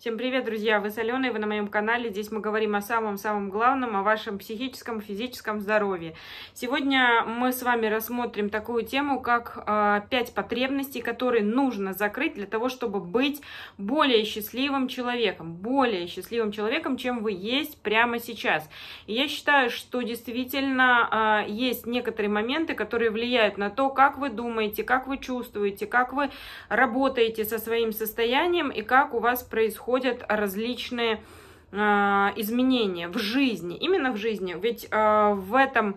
Всем привет, друзья! Вы соленые, вы на моем канале. Здесь мы говорим о самом-самом главном, о вашем психическом, физическом здоровье. Сегодня мы с вами рассмотрим такую тему, как э, потребностей, которые нужно закрыть для того, чтобы быть более счастливым человеком, более счастливым человеком, чем вы есть прямо сейчас. И я считаю, что действительно э, есть некоторые моменты, которые влияют на то, как вы думаете, как вы чувствуете, как вы работаете со своим состоянием и как у вас происходит происходят различные а, изменения в жизни, именно в жизни. Ведь а, в этом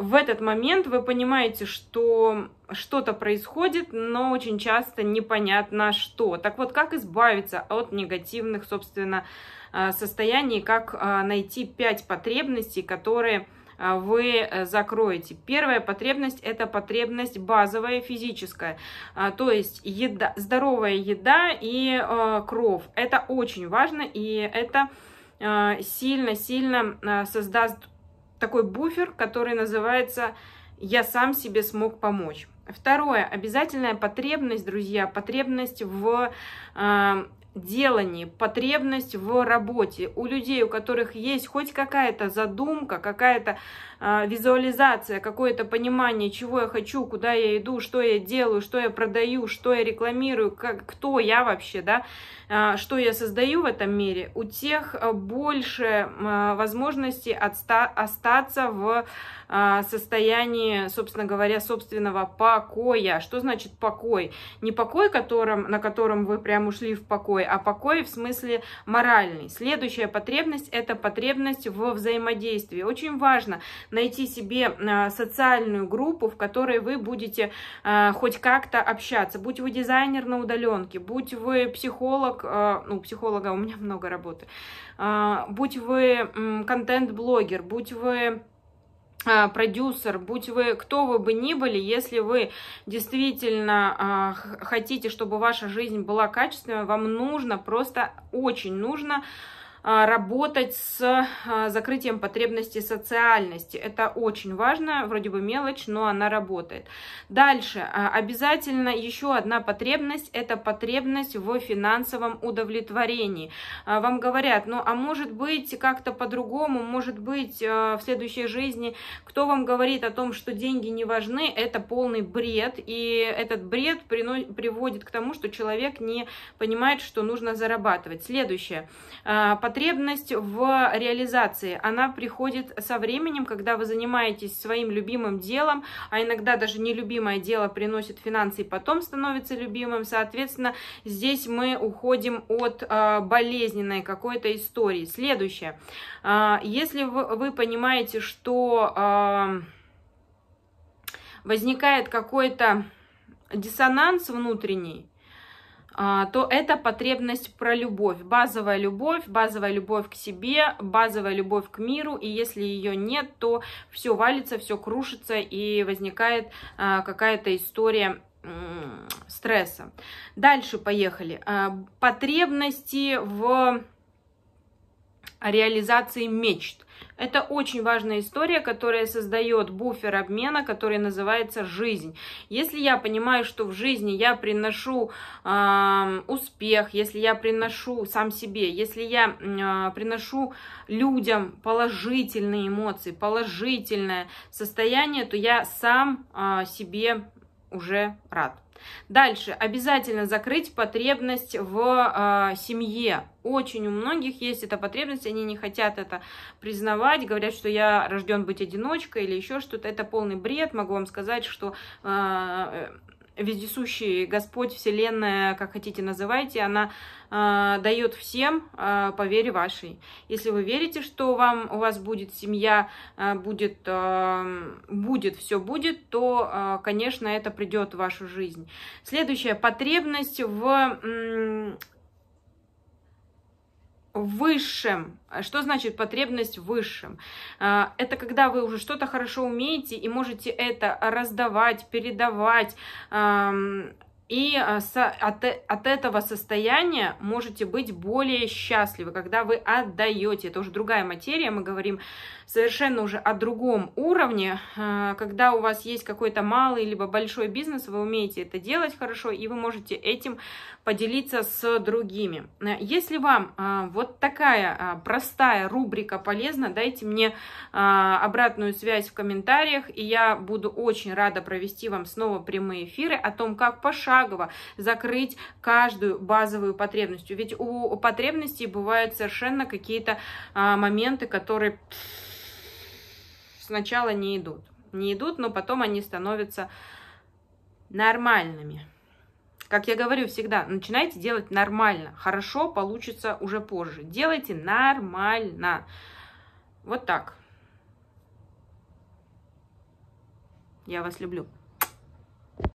в этот момент вы понимаете, что что-то происходит, но очень часто непонятно что. Так вот, как избавиться от негативных, собственно, а, состояний, как найти пять потребностей, которые а вы э, закроете. Первая потребность – это потребность базовая, физическая, а, то есть еда, здоровая еда и э, кровь. Это очень важно, и это сильно-сильно э, создаст такой буфер, который называется «я сам себе смог помочь». Второе, обязательная потребность, друзья, потребность в э, делании, потребность в работе. У людей, у которых есть хоть какая-то задумка, какая-то э, визуализация, какое-то понимание, чего я хочу, куда я иду, что я делаю, что я продаю, что я рекламирую, как, кто я вообще, да, э, что я создаю в этом мире, у тех э, больше э, возможностей отста- остаться в э, состоянии, собственно говоря, собственного по покоя. Что значит покой? Не покой, которым, на котором вы прям ушли в покой, а покой в смысле моральный. Следующая потребность – это потребность в взаимодействии. Очень важно найти себе а, социальную группу, в которой вы будете а, хоть как-то общаться. Будь вы дизайнер на удаленке, будь вы психолог, а, ну, психолога у меня много работы, будь вы контент-блогер, будь вы а, продюсер, будь вы кто вы бы ни были, если вы действительно а, хотите, чтобы ваша жизнь была качественной, вам нужно, просто очень нужно а, работать с а, закрытием потребностей социальности. Это очень важно, вроде бы мелочь, но она работает. Дальше, а, обязательно еще одна потребность, это потребность в финансовом удовлетворении. Вам говорят, ну а может быть как-то по-другому, может быть в следующей жизни, кто вам говорит о том, что деньги не важны, это полный бред, и этот бред приводит к тому, что человек не понимает, что нужно зарабатывать. Следующее, потребность в реализации, она приходит со временем, когда вы занимаетесь своим любимым делом, а иногда даже нелюбимое дело приносит финансы и потом становится любимым. Соответственно, здесь мы уходим от э, болезненной какой-то истории. Следующее. Э, если вы, вы понимаете, что э, возникает какой-то диссонанс внутренний, а, то это потребность про любовь. Базовая любовь, базовая любовь к себе, базовая любовь к миру. И если ее нет, то все валится, все крушится и возникает а, какая-то история стресса. Дальше поехали. А, потребности в о реализации мечт. Это очень важная история, которая создает буфер обмена, который называется жизнь. Если я понимаю, что в жизни я приношу э, успех, если я приношу сам себе, если я э, приношу людям положительные эмоции, положительное состояние, то я сам э, себе уже рад. Дальше. Обязательно закрыть потребность в э, семье. Очень у многих есть эта потребность, они не хотят это признавать, говорят, что я рожден быть одиночкой или еще что-то. Это полный бред. Могу вам сказать, что... Э, вездесущий Господь, Вселенная, как хотите называйте, она э, а, дает всем э, по вере вашей. Если вы верите, что вам, у вас будет семья, э, будет, э, будет, все будет, то, э, конечно, это придет в вашу жизнь. Следующая потребность в высшим. Что значит потребность высшем? А, это когда вы уже что-то хорошо умеете и можете это раздавать, передавать, и а, э, от, этого состояния можете быть более счастливы, когда вы отдаете. Это уже другая материя, мы говорим совершенно уже о другом уровне. А, когда у вас есть какой-то малый либо большой бизнес, вы умеете это делать хорошо, и вы можете этим поделиться с другими. Э, если вам а, вот такая простая рубрика полезна, дайте мне обратную связь в комментариях, и я буду очень рада провести вам снова прямые эфиры о том, как пошагово пошагово закрыть каждую базовую потребность. Ведь у потребностей бывают совершенно какие-то а, моменты, которые сначала не идут. Не идут, но потом они становятся нормальными. Как я говорю всегда, начинайте делать нормально. Хорошо получится уже позже. Делайте нормально. Вот так. Я вас люблю.